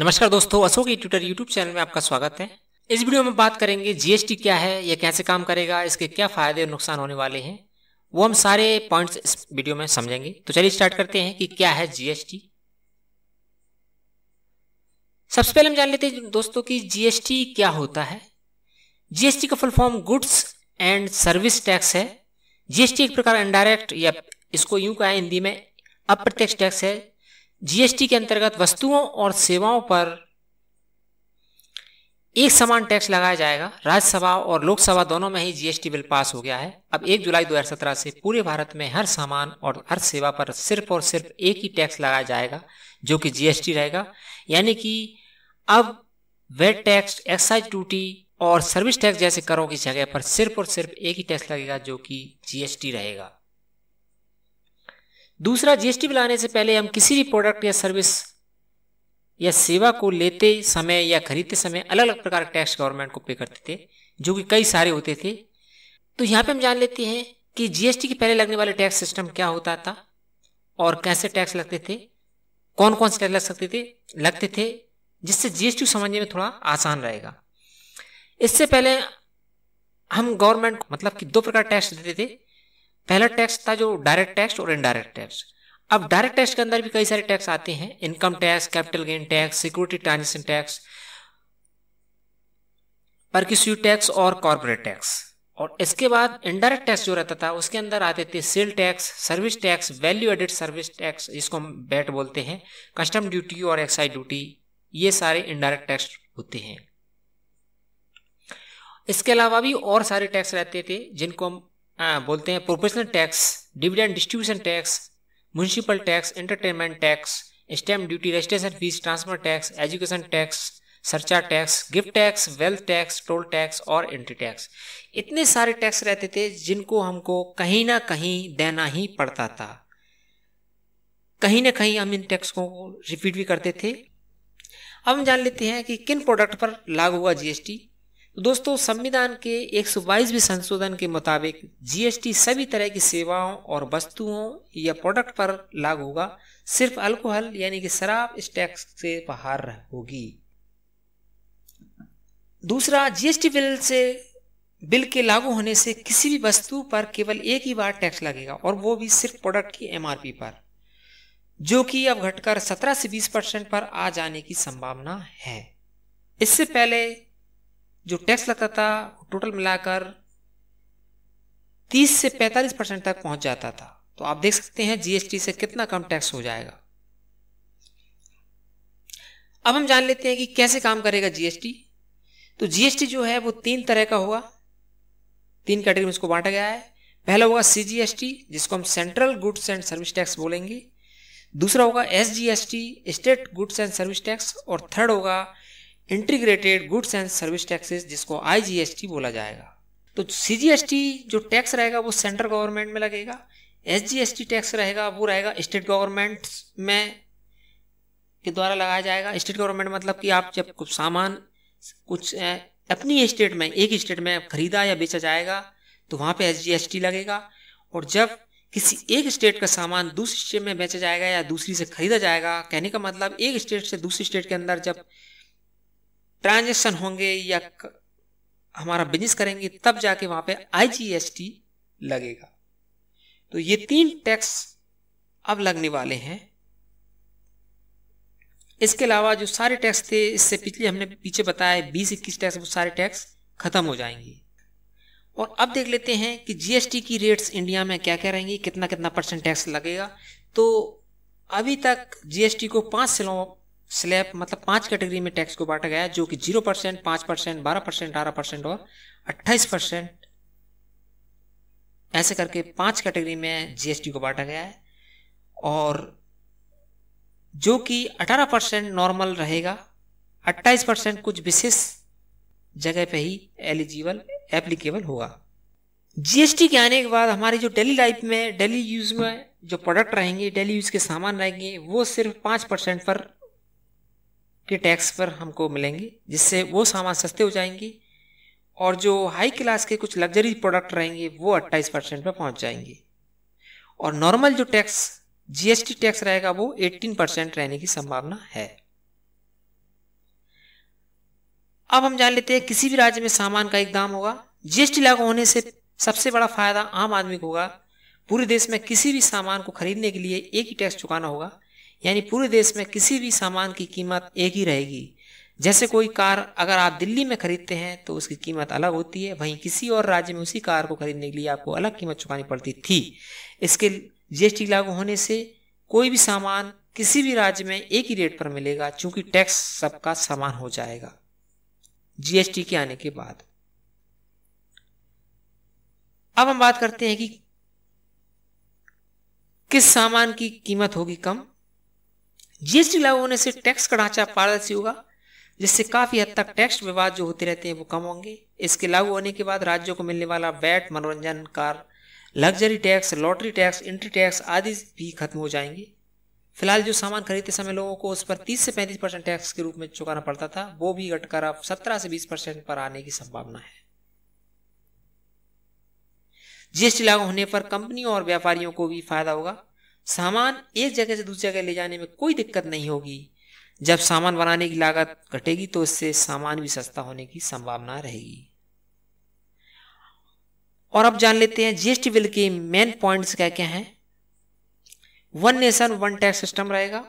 नमस्कार दोस्तों Ashok Twitter YouTube channel में आपका स्वागत है इस वीडियो में बात करेंगे जीएसटी क्या है यह कैसे काम करेगा इसके क्या फायदे और नुकसान होने वाले हैं वो हम सारे पॉइंट्स इस वीडियो में समझेंगे तो चलिए स्टार्ट करते हैं कि क्या है जीएसटी सबसे पहले हम जान लेते हैं दोस्तों की जीएसटी क्या होता है जीएसटी का full form goods and service tax है जीएसटी एक प्रकार इनडायरेक्ट या इसको यूं कहा हिंदी में अप्रत्यक्ष टैक्स है जीएसटी के अंतर्गत वस्तुओं और सेवाओं पर एक समान टैक्स लगाया जाएगा राज्यसभा और लोकसभा दोनों में ही जीएसटी बिल पास हो गया है अब 1 जुलाई 2017 से पूरे भारत में हर सामान और हर सेवा पर सिर्फ और सिर्फ एक ही टैक्स लगाया जाएगा जो कि जीएसटी रहेगा यानी कि अब वेट टैक्स एक्साइज ड्यूटी और सर्विस टैक्स जैसे करों की जगह पर सिर्फ और सिर्फ एक ही टैक्स लगेगा जो कि जीएसटी रहेगा दूसरा जीएसटी बिल आने से पहले हम किसी भी प्रोडक्ट या सर्विस या सेवा को लेते समय या खरीदते समय अलग अलग प्रकार के टैक्स गवर्नमेंट को पे करते थे जो कि कई सारे होते थे तो यहाँ पे हम जान लेते हैं कि जीएसटी के पहले लगने वाले टैक्स सिस्टम क्या होता था और कैसे टैक्स लगते थे कौन कौन से टैक्स लग सकते थे लगते थे जिससे जीएसटी समझने में थोड़ा आसान रहेगा इससे पहले हम गवर्नमेंट को मतलब कि दो प्रकार टैक्स देते थे पहला टैक्स था जो डायरेक्ट टैक्स और इनडायरेक्ट टैक्स अब डायरेक्ट टैक्स के अंदर भी कई सारे टैक्स आते हैं income tax capital gain tax security transaction tax perk tax और कॉरपोरेट टैक्स और इसके बाद इनडायरेक्ट टैक्स जो रहता था उसके अंदर आते थे sale tax service tax value added service tax जिसको हम बैट बोलते हैं कस्टम ड्यूटी और एक्साइज ड्यूटी ये सारे इनडायरेक्ट टैक्स होते हैं इसके अलावा भी और सारे टैक्स रहते थे जिनको हम आ, हाँ, बोलते हैं professional tax dividend distribution tax municipal tax entertainment tax stamp duty registration fees transfer tax education tax surcharge tax gift tax wealth tax toll tax और एंट्री टैक्स इतने सारे टैक्स रहते थे जिनको हमको कहीं ना कहीं देना ही पड़ता था कहीं ना कहीं हम इन टैक्स को रिपीट भी करते थे अब हम जान लेते हैं कि किन प्रोडक्ट पर लागू हुआ जीएसटी तो दोस्तों संविधान के बाईसवीं संशोधन के मुताबिक जीएसटी सभी तरह की सेवाओं और वस्तुओं या प्रोडक्ट पर लागू होगा सिर्फ अल्कोहल यानी कि शराब इस टैक्स से बाहर होगी दूसरा जीएसटी बिल से बिल के लागू होने से किसी भी वस्तु पर केवल एक ही बार टैक्स लगेगा और वो भी सिर्फ प्रोडक्ट की एमआरपी पर जो कि अब घटकर 17 से 20 परसेंट पर आ जाने की संभावना है इससे पहले जो टैक्स लगता था टोटल मिलाकर 30 से 45 परसेंट तक पहुंच जाता था तो आप देख सकते हैं जीएसटी से कितना कम टैक्स हो जाएगा अब हम जान लेते हैं कि कैसे काम करेगा जीएसटी तो जीएसटी जो है वो तीन तरह का होगा तीन कैटेगरी में इसको बांटा गया है पहला होगा सीजीएसटी जिसको हम central goods and service tax बोलेंगे दूसरा होगा SGST state goods and service tax और थर्ड होगा integrated goods and service taxes जिसको आईजीएसटी बोला जाएगा तो सीजीएसटी जो टैक्स रहेगा वो सेंट्रल गवर्नमेंट में लगेगा एसजीएसटी टैक्स रहेगा वो रहेगा स्टेट गवर्नमेंट में के द्वारा लगाया जाएगा स्टेट गवर्नमेंट मतलब कि आप जब कुछ सामान कुछ अपनी स्टेट में एक स्टेट में खरीदा या बेचा जाएगा तो वहाँ पे एस लगेगा और जब किसी एक स्टेट का सामान दूसरी स्टेट में बेचा जाएगा या दूसरी से खरीदा जाएगा कहने का मतलब एक स्टेट से दूसरी स्टेट के अंदर जब ट्रांजेक्शन होंगे या हमारा बिजनेस करेंगे तब जाके वहां पे आईजीएसटी लगेगा तो ये तीन टैक्स अब लगने वाले हैं इसके अलावा जो सारे टैक्स थे इससे पिछले हमने पीछे बताया बीस इक्कीस टैक्स वो सारे टैक्स खत्म हो जाएंगे और अब देख लेते हैं कि जीएसटी की रेट्स इंडिया में क्या क्या रहेंगी कितना कितना परसेंट टैक्स लगेगा तो अभी तक जीएसटी को पांच सिलों स्लैब मतलब पांच कैटेगरी में टैक्स को बांटा गया है जो कि जीरो परसेंट पांच परसेंट बारह परसेंट अठारह परसेंट और अट्ठाईस परसेंट ऐसे करके पांच कैटेगरी में जीएसटी को बांटा गया है और जो कि अठारह परसेंट नॉर्मल रहेगा अट्ठाईस परसेंट कुछ विशेष जगह पे ही एलिजिबल एप्लीकेबल होगा जीएसटी के आने के बाद हमारी जो डेली लाइफ में डेली यूज में जो प्रोडक्ट रहेंगे डेली यूज के सामान रहेंगे वो सिर्फ पांच परसेंट पर के टैक्स पर हमको मिलेंगे जिससे वो सामान सस्ते हो जाएंगे और जो हाई क्लास के कुछ लग्जरी प्रोडक्ट रहेंगे वो 28 परसेंट पर पहुंच जाएंगे और नॉर्मल जो टैक्स जीएसटी टैक्स रहेगा वो 18 परसेंट रहने की संभावना है अब हम जान लेते हैं किसी भी राज्य में सामान का एक दाम होगा जीएसटी लागू होने से सबसे बड़ा फायदा आम आदमी को होगा पूरे देश में किसी भी सामान को खरीदने के लिए एक ही टैक्स चुकाना होगा यानी पूरे देश में किसी भी सामान की कीमत एक ही रहेगी जैसे कोई कार अगर आप दिल्ली में खरीदते हैं तो उसकी कीमत अलग होती है वहीं किसी और राज्य में उसी कार को खरीदने के लिए आपको अलग कीमत चुकानी पड़ती थी इसके जीएसटी लागू होने से कोई भी सामान किसी भी राज्य में एक ही रेट पर मिलेगा क्योंकि टैक्स सबका समान हो जाएगा जीएसटी के आने के बाद अब हम बात करते हैं कि किस सामान की कीमत होगी कम जीएसटी लागू होने से टैक्स का ढांचा पारदर्शी होगा जिससे काफी हद तक टैक्स विवाद जो होते रहते हैं वो कम होंगे इसके लागू होने के बाद राज्यों को मिलने वाला बैट मनोरंजन car luxury tax lottery tax entry tax आदि भी खत्म हो जाएंगे फिलहाल जो सामान खरीदते समय लोगों को उस पर 30 से 35 परसेंट टैक्स के रूप में चुकाना पड़ता था वो भी घटकर अब 17 से 20 परसेंट पर आने की संभावना है जीएसटी लागू होने पर कंपनियों और व्यापारियों को भी फायदा होगा सामान एक जगह से दूसरी जगह ले जाने में कोई दिक्कत नहीं होगी जब सामान बनाने की लागत घटेगी तो इससे सामान भी सस्ता होने की संभावना रहेगी और अब जान लेते हैं जीएसटी बिल के मेन पॉइंट्स क्या क्या हैं one nation one tax system रहेगा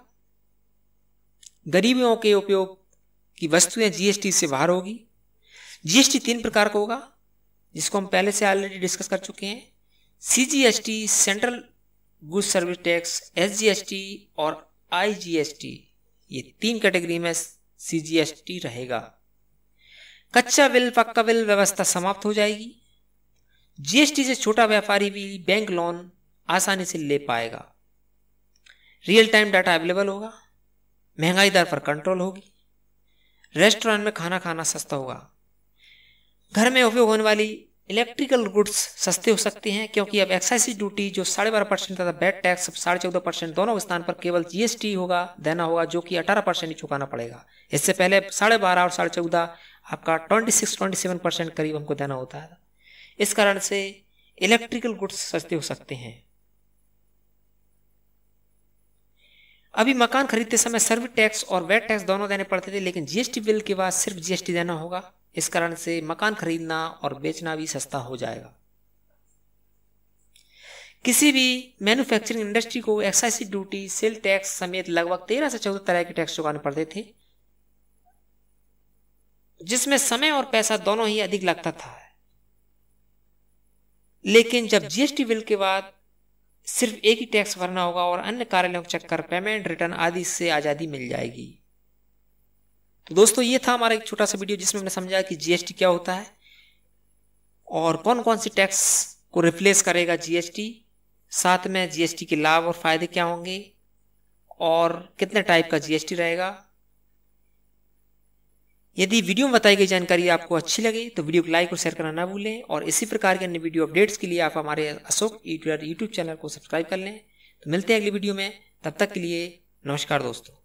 गरीबियों के उपयोग की वस्तुएं जीएसटी से बाहर होगी जीएसटी तीन प्रकार का होगा जिसको हम पहले से ऑलरेडी डिस्कस कर चुके हैं CGST central good service taxes और आई ये तीन कैटेगरी में सी रहेगा कच्चा बिल पक्का बिल व्यवस्था समाप्त हो जाएगी जीएसटी से छोटा व्यापारी भी बैंक लोन आसानी से ले पाएगा रियल टाइम डाटा अवेलेबल होगा महंगाई दर पर कंट्रोल होगी रेस्टोरेंट में खाना खाना सस्ता होगा घर में उपयोग होने वाली इलेक्ट्रिकल गुड्स सस्ते हो सकते हैं क्योंकि अब एक्साइज ड्यूटी जो साढ़े बारह परसेंट तथा बैट टैक्स अब साढ़े चौदह परसेंट दोनों स्थान पर केवल जीएसटी होगा देना होगा जो कि अठारह परसेंट ही चुकाना पड़ेगा इससे पहले साढ़े बारह और साढ़े चौदह आपका twenty six twenty seven percent करीब हमको देना होता है इस कारण से इलेक्ट्रिकल गुड्स सस्ते हो सकते हैं अभी मकान खरीदते समय सर्विस टैक्स और वेट टैक्स दोनों देने पड़ते थे लेकिन जीएसटी बिल के बाद सिर्फ जीएसटी देना होगा इस कारण से मकान खरीदना और बेचना भी सस्ता हो जाएगा किसी भी मैन्युफैक्चरिंग इंडस्ट्री को एक्साइज ड्यूटी सेल टैक्स समेत लगभग तेरह से चौदह तरह के टैक्स चुकाने पड़ते थे जिसमें समय और पैसा दोनों ही अधिक लगता था लेकिन जब जीएसटी बिल के बाद सिर्फ एक ही टैक्स भरना होगा और अन्य कार्यालयों के चक्कर पेमेंट रिटर्न आदि से आज़ादी मिल जाएगी तो दोस्तों ये था हमारा एक छोटा सा वीडियो जिसमें हमने समझाया कि जीएसटी क्या होता है और कौन कौन सी टैक्स को रिप्लेस करेगा जीएसटी साथ में जीएसटी के लाभ और फायदे क्या होंगे और कितने टाइप का जीएसटी रहेगा यदि वीडियो में बताई गई जानकारी आपको अच्छी लगे तो वीडियो को लाइक और शेयर करना ना भूलें और इसी प्रकार के अन्य वीडियो अपडेट्स के लिए आप हमारे अशोक यूट्यूब e चैनल को सब्सक्राइब कर लें तो मिलते हैं अगली वीडियो में तब तक के लिए नमस्कार दोस्तों